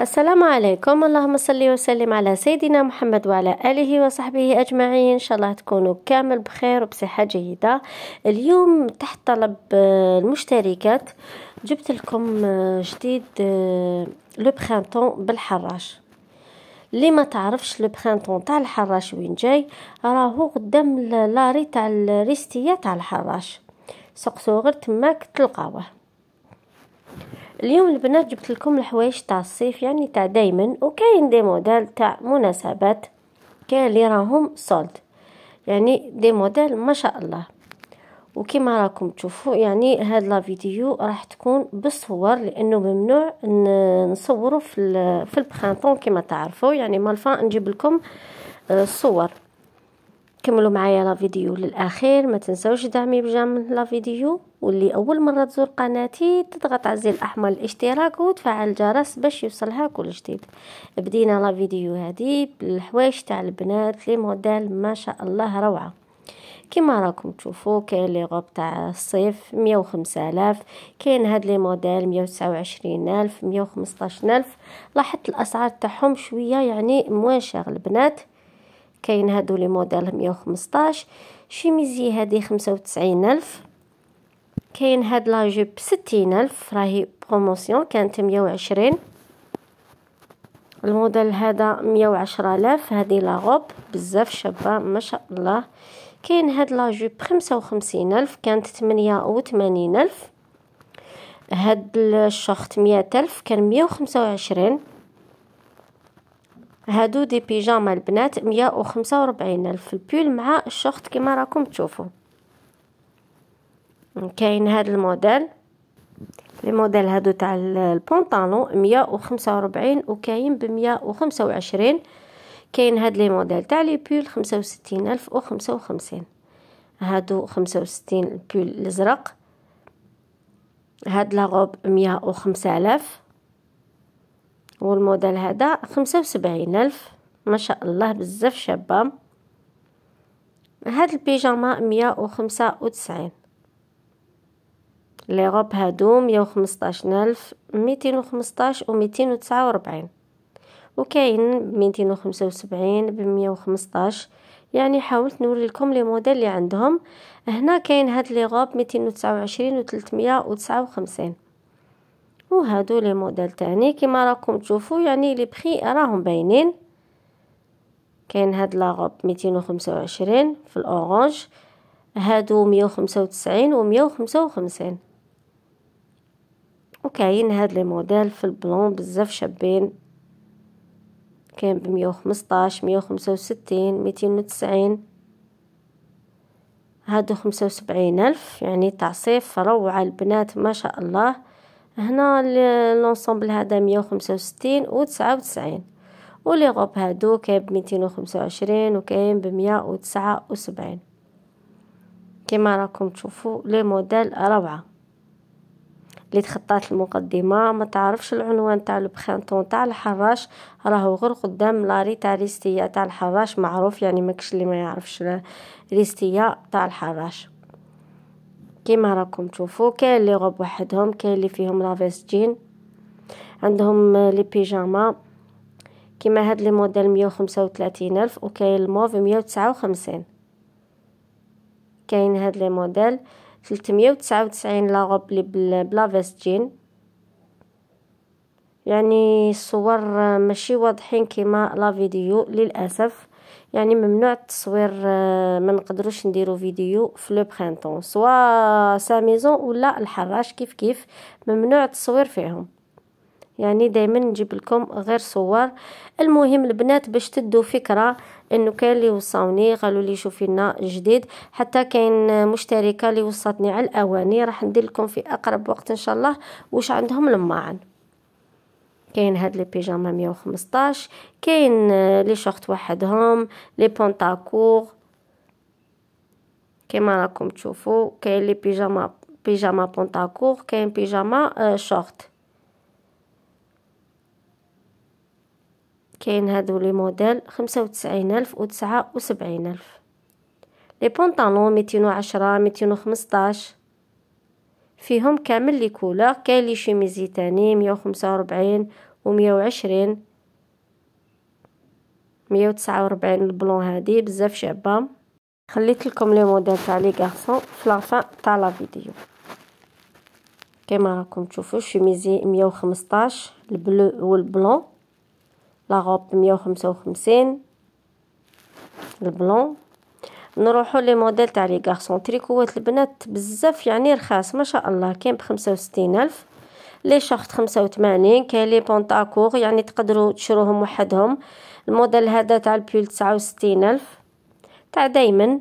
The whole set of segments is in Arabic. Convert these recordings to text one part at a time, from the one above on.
السلام عليكم اللهم صل وسلم على سيدنا محمد وعلى آله وصحبه أجمعين إن شاء الله تكونوا كامل بخير وبصحة جيدة اليوم تحت طلب آه، المشتركات جبت لكم آه، جديد آه، لو برينتون بالحراش اللي ما تعرفش لو برينتون تاع الحراش وين جاي راهو قدام لاري تاع الريستيه تاع الحراش سقسو غير تماك تلقاوه اليوم البنات جبت لكم الحوايج تاع الصيف يعني تاع دايما وكاين دي موديل تاع مناسبات كاين اللي راهم سولد يعني دي موديل ما شاء الله وكما راكم تشوفوا يعني هاد لا فيديو راح تكون بالصور لانه ممنوع نصوروا في في البرينتون كما تعرفوا يعني مالفا نجيب لكم آه، الصور كملوا معايا لا فيديو للاخير ما تنساوش دعمي بجام لا فيديو واللي اول مره تزور قناتي تضغط على الزر الاحمر الاشتراك وتفعل الجرس باش يوصلها كل جديد بدينا لا فيديو هذه بالحوايج تاع البنات لي موديل ما شاء الله روعه كما راكم تشوفوا كاين لي غوب تاع الصيف 105000 كاين هاد لي موديل 129000 115000 الف الف لاحظت الاسعار تاعهم شويه يعني مواشر البنات كاين هادو لي موديل 115 شيميزي هادي 95000 كاين هاد لا جوب 60000 راهي بروموسيون كانت 120 الموديل هذا 110000 هادي لا روب بزاف شابه ما شاء الله كاين هاد لا جوب 55000 كانت 88000 هاد الشورت 100000 كان 125 هادو دي بيجاما البنات مية وخمسة وربعين الف البول مع الشورت كيما راكم تشوفو كاين هاد الموديل لي موديل هادو تاع البونطالون مية وخمسة وربعين وكاين بمية وخمسة عشرين كاين هاد لي موديل تاع لي بول خمسة ستين الف وخمسة خمسين هادو خمسة ستين البول الازرق هاد لاغوب مية وخمسة الاف والموديل هذا خمسة وسبعين ألف ما شاء الله بزاف شابة هاد البيجاما مية وخمسة وتسعين لي غوب هادو مية وخمسطاش ألف ميتين وخمسطاش وميتين وتسعة وربعين وكاين بميتين وخمسة وسبعين بمية وخمسطاش يعني حاولت نوري لكم لي موديل اللي عندهم هنا كاين هاد لي غوب ميتين وتسعة وعشرين وتلتمية وتسعة وخمسين وهادو لي موديل تاني كيما راكم تشوفوا يعني لي بخي راهم باينين كاين هاد لاغوب ميتين وخمسة وعشرين في الاورانج هادو مية وخمسة 155 ومية وخمسة وخمسين وكاين هاد لي موديل في البلون بزاف شابين كاين بمية وخمسطاش مية وخمسة وستين ميتين وتسعين هادو خمسة وسبعين ألف يعني تعصيف روعة البنات ما شاء الله هنا لونسومبل هذا مية وخمسة وستين تسعين و ولي غوب هادو كاين بميتين وخمسة وعشرين وكاين بمية و سبعين كما راكم تشوفوا لي موديل روعه اللي تخطات المقدمه ما تعرفش العنوان تاع لو البخانطون تاع الحراش راهو غير قدام لاري تاع ريستيا تاع الحراش معروف يعني ماكش لي اللي ما يعرفش ريستيا تاع الحراش كيما راكم تشوفوا كاين لي غوب وحدهم كاين لي فيهم لافيستين عندهم لي بيجاما كيما هاد لي موديل مية الف وكاين الموف مية كاين هاد لي موديل 399 لا روب لاغوب لي فيستين يعني الصور ماشي واضحين كيما لا فيديو للاسف يعني ممنوع التصوير آه، ما نقدروش نديرو فيديو في لو برينتون سوا سا ميزون ولا الحراش كيف كيف ممنوع التصوير فيهم يعني دائما نجيب لكم غير صور المهم البنات باش تدو فكره انه كاين اللي وصاوني قالوا لي شوفي لنا جديد حتى كاين مشتركه اللي وصلتني على الاواني راح ندير لكم في اقرب وقت ان شاء الله واش عندهم الماعن كاين هاد لي بيجاما 115 كاين آه، لي شورت وحدهم لي بونتاكور كيما راكم تشوفوا كاين لي بيجاما بيجاما بونتاكور كاين بيجاما آه، شورت كاين هادو لي موديل خمسة وتسعين ألف وتسعة سبعين ألف لي بونطالون ميتين عشرة ميتين خمسطاش، فيهم كامل لي كولور كاين لي شيميزي تاني مية وخمسة ربعين، ومية وعشرين مية وتسعة وربعين البلون هادي بزاف شابة خليت لكم لي موديل تاع لي كارسون في لافان تاع لا فيديو كيما راكم تشوفوا مية وخمسطاش البلو والبلون لا غوب وخمسين البلون نروحو لي موديل تاع لي كارسون تريكوات البنات بزاف يعني رخاص ما شاء الله كاين وستين ألف لي شورت خمسة وثمانين كاين لي بونتاكور يعني تقدروا تشروهم وحدهم الموديل هذا تاع البول تسعة وستين ألف تاع دايما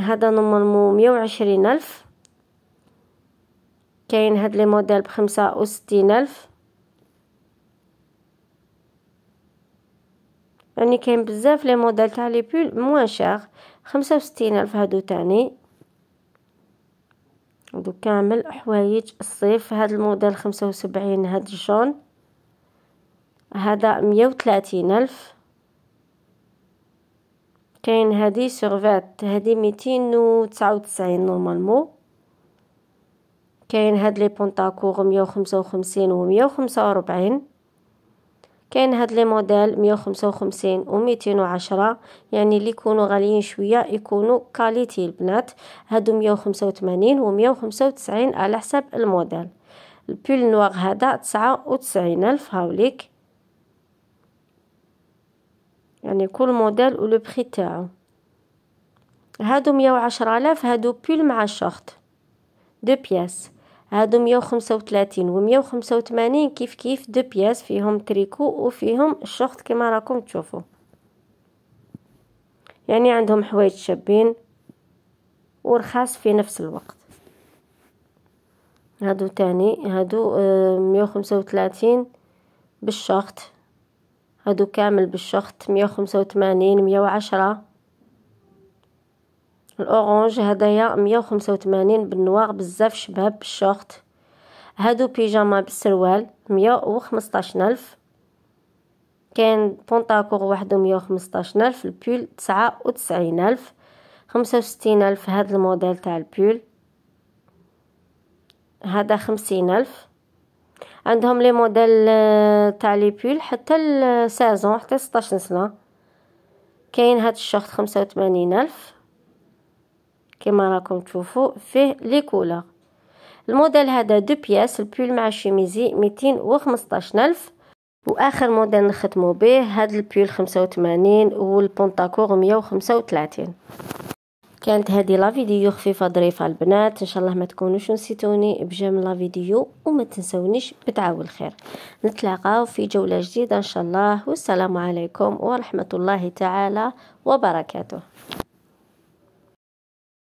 هذا نورمالمون مية وعشرين ألف كاين هاد لي موديل بخمسة وستين ألف يعني كاين بزاف لي موديل تاع لي بول موان شاغ خمسة وستين ألف هادو تاني هادو كامل حوايج الصيف هاد الموديل خمسة وسبعين هاد الجون هذا مية وثلاثين ألف كاين هادي سيرفات هادي ميتين و وتسعة وتسعين نورمالمو كاين هاد لي بونطاكور مية وخمسة وخمسين ومية وخمسة وربعين كاين هاد لي موديل 155 و 210 يعني اللي يكونوا غاليين شويه يكونوا كاليتي البنات هادو 185 و 195 على حسب الموديل البول نوار هذا 99 الف هاوليك يعني كل موديل و لو بري تاعو هادو 110 الف هادو بول مع الشورت دو بياس هادو مية وخمسة وتلاتين ومية وخمسة وتمانين كيف كيف دو بياس فيهم تريكو وفيهم الشخط كما راكم تشوفو يعني عندهم حوايج شابين ورخاص في نفس الوقت هادو تاني هادو آه، مية وخمسة وتلاتين بالشخط هادو كامل بالشخط مية وخمسة وتمانين مية وعشرة الاورانج هدايا مية وخمسة وثمانين بالنواغ بزاف شباب بالشورت هادو بيجاما بالسروال مية وخمسطاش الف كاين بونطاكور وحدو مية وخمسطاش الف البول تسعة وتسعين ألف خمسة وستين ألف هاد الموديل تاع البول هذا خمسين ألف عندهم لي موديل آه، تاع لي بول حتى السازون حتى ستاشر سنة كاين هاد الشورت خمسة وثمانين ألف كما راكم تشوفوا فيه لي كولور الموديل هذا دو بياس البول مع الشيميزي ميتين وخمسطاشر الف واخر موديل نخدمو به هاد البول خمسة وثمانين والبونتاكور مية وخمسة وثلاثين كانت هذه لا فيديو خفيفه ظريفه البنات ان شاء الله ما تكونوش نسيتوني بجمل لا فيديو وما تنسونيش بتعاون الخير نتلاقاو في جوله جديده ان شاء الله والسلام عليكم ورحمه الله تعالى وبركاته